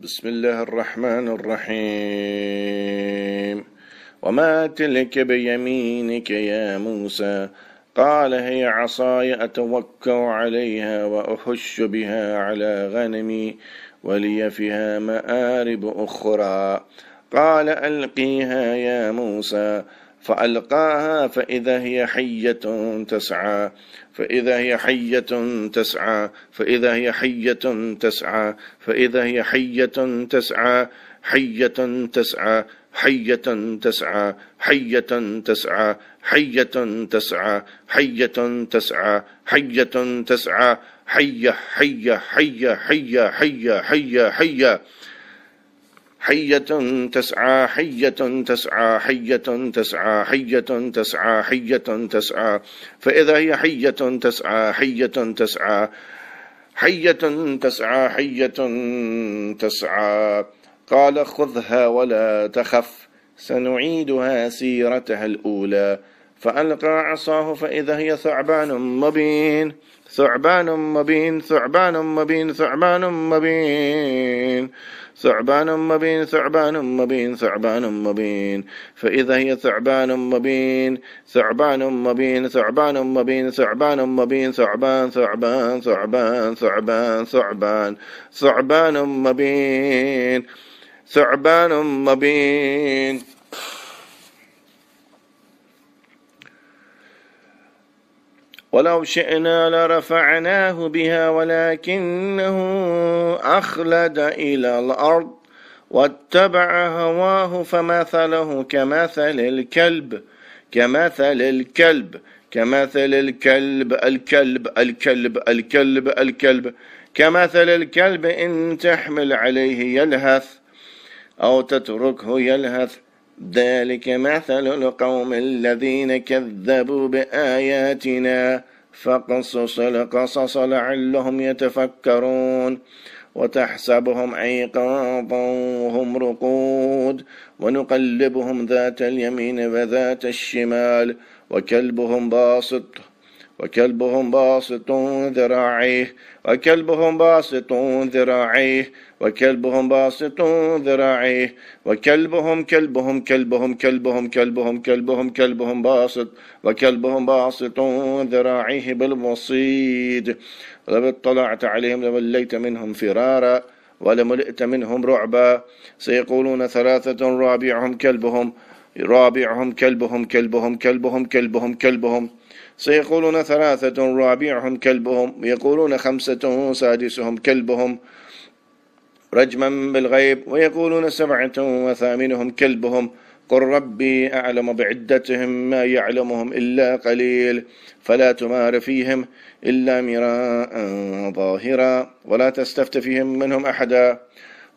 بسم الله الرحمن الرحيم وما تلك بيمينك يا موسى قال هي عصاي اتوكا عليها واهش بها على غنمي ولي فيها مارب اخرى قال القيها يا موسى فألقاها فإذا هي حية تسعى فإذا هي حية تسعى فإذا هي حية تسعى فإذا هي حية تسعى حية تسعى حية تسعى حية تسعى حية تسعى حية تسعى حية تسعى حية حية حية حية حية حية حية حية تسعى حية تسعى حية تسعى حية تسعى حية تسعى فإذا هي حية تسعى حية تسعى حية تسعى حية تسعى قال خذها ولا تخف سنعيدها سيرتها الأولى فألقى عصاه فإذا هي ثعبان مبين ثعبان مبين ثعبان مبين ثعبان مبين ثعبان مبين ثعبان مبين ثعبان مبين فإذا هي ثعبان مبين ثعبان مبين ثعبان مبين ثعبان مبين ثعبان ثعبان ثعبان ثعبان ثعبان ثعبان مبين ثعبان مبين ولو شئنا لرفعناه بها ولكنه أخلد إلى الأرض واتبع هواه فمثله كمثل الكلب كمثل الكلب كمثل الكلب الكلب الكلب الكلب الكلب كمثل الكلب إن تحمل عليه يلهث أو تتركه يلهث ذلك مثل القوم الذين كذبوا بآياتنا فقصص القصص لعلهم يتفكرون وتحسبهم أيقاظا وهم رقود ونقلبهم ذات اليمين وذات الشمال وكلبهم باسط وكلبهم باسط ذراعيه وكلبهم باسط ذراعيه وكلبهم باسط ذراعيه وكلبهم كلبهم كلبهم كلبهم كلبهم كلبهم كلبهم باسط وكلبهم باسط ذراعيه بالوصيد لو اطلعت عليهم لوليت منهم فرارا ولملئت منهم رعبا سيقولون ثلاثة رابعهم كلبهم رابعهم كلبهم كلبهم كلبهم كلبهم كلبهم سيقولون ثلاثة رابعهم كلبهم يقولون خمسة سادسهم كلبهم رجما بالغيب ويقولون سبعة وثامنهم كلبهم قل ربي أعلم بعدتهم ما يعلمهم إلا قليل فلا تمار فيهم إلا مراء ظاهرا ولا تستفت فيهم منهم أحدا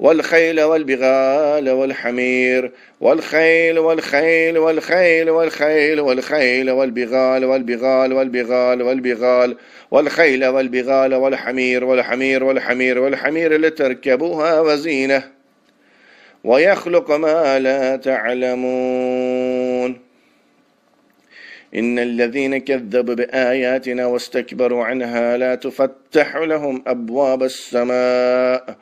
والخيل والبغال والحمير والخيل والخيل والخيل والخيل والخيل والبغال والبغال والبغال والبغال والخيل والبغال والحمير والحمير والحمير والحمير لتركبوها وزينة ويخلق ما لا تعلمون إن الذين كذبوا بآياتنا واستكبروا عنها لا تفتح لهم أبواب السماء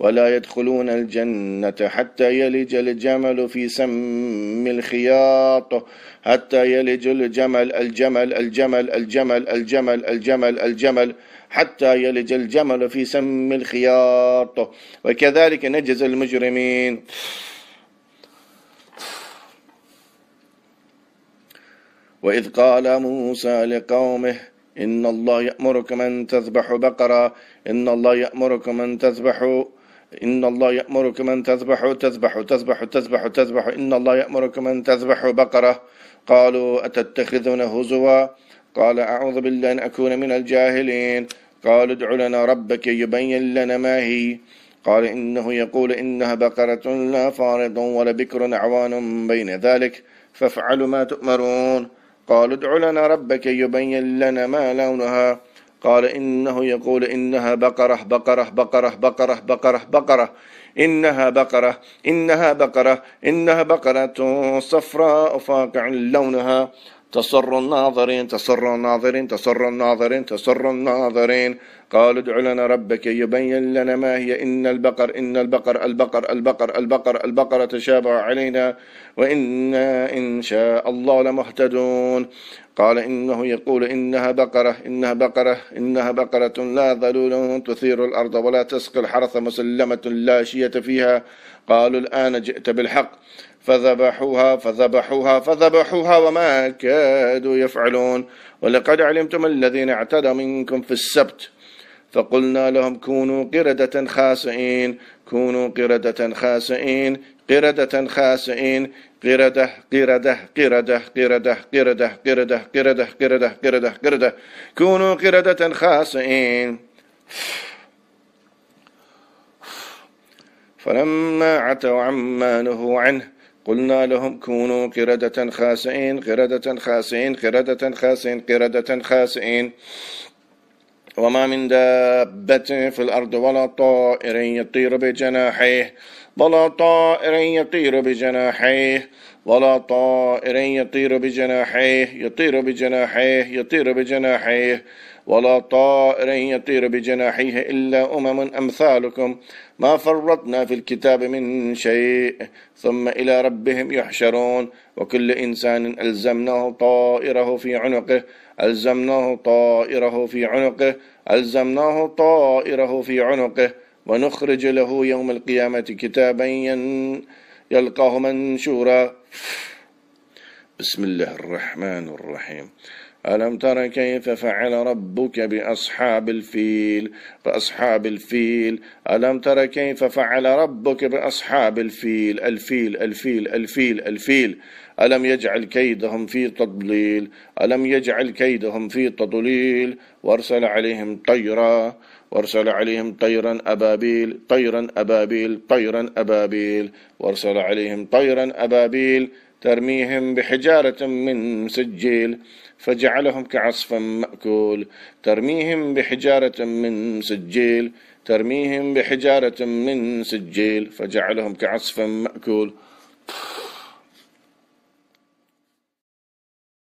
ولا يدخلون الجنة حتى يلج الجمل في سم الخياط حتى يلج الجمل الجمل الجمل الجمل الجمل الجمل الجمل حتى يلج الجمل في سم الخياط وكذلك نجزي المجرمين وإذ قال موسى لقومه إن الله يأمركم أن تذبحوا بقرة إن الله يأمركم أن تذبحوا إن الله يأمركم أن تذبحوا تذبحوا تذبحوا تذبحوا تذبحوا إن الله يأمركم أن تذبحوا بقرة قالوا أتتخذون هزوا قال أعوذ بالله أن أكون من الجاهلين قالوا ادع لنا ربك يبين لنا ما هي قال إنه يقول إنها بقرة لا فارض ولا بكر أعوان بين ذلك فافعلوا ما تؤمرون قالوا ادع لنا ربك يبين لنا ما لونها قال إنه يقول إنها بقرة بقرة بقرة بقرة بقرة بقرة إنها بقرة إنها بقرة إنها بقرة صفراء فاقع لونها تصر الناظرين تصر الناظرين تصر الناظرين تصر الناظرين قالوا ادع لنا ربك يبين لنا ما هي إن البقر إن البقر البقر البقر البقر البقرة تشابه علينا وإنا إن شاء الله لمهتدون قال إنه يقول إنها بقرة إنها بقرة إنها بقرة لا ذلول تثير الأرض ولا تسقي الحرث مسلمة لا شية فيها قالوا الآن جئت بالحق فذبحوها فذبحوها فذبحوها وما كادوا يفعلون ولقد علمتم الذين اعتدوا منكم في السبت فقلنا لهم كونوا قردة خاسئين كونوا قردة خاسئين قردة خاسئين قردة قردة قردة قردة قردة قردة قردة قردة قردة قردة كونوا قردة خاسئين فلما عتوا عما نهوا عنه قلنا لهم كونوا قردة خاسئين قردة خاسئين قردة خاسئين قردة خاسئين وما من دابة في الأرض ولا طائر يطير بجناحيه ولا طائر يطير بجناحيه ولا طائر يطير بجناحيه يطير بجناحيه يطير بجناحيه ولا طائر يطير بجناحيه إلا أمم أمثالكم ما فرطنا في الكتاب من شيء ثم إلى ربهم يحشرون وكل إنسان ألزمناه طائره في عنقه ألزمناه طائره في عنقه ألزمناه طائره في عنقه ونخرج له يوم القيامة كتابا يلقاه منشورا بسم الله الرحمن الرحيم ألم تر كيف فعل ربك بأصحاب الفيل بأصحاب الفيل ألم تر كيف فعل ربك بأصحاب الفيل الفيل الفيل الفيل الفيل ألم يجعل كيدهم في تضليل ألم يجعل كيدهم في تضليل وأرسل عليهم طيرا وارسل عليهم طيرا أبابيل طيرا أبابيل طيرا أبابيل وارسل عليهم طيرا أبابيل ترميهم بحجارة من سجيل فجعلهم كعصف مأكول ترميهم بحجارة من سجيل ترميهم بحجارة من سجيل فجعلهم كعصف مأكول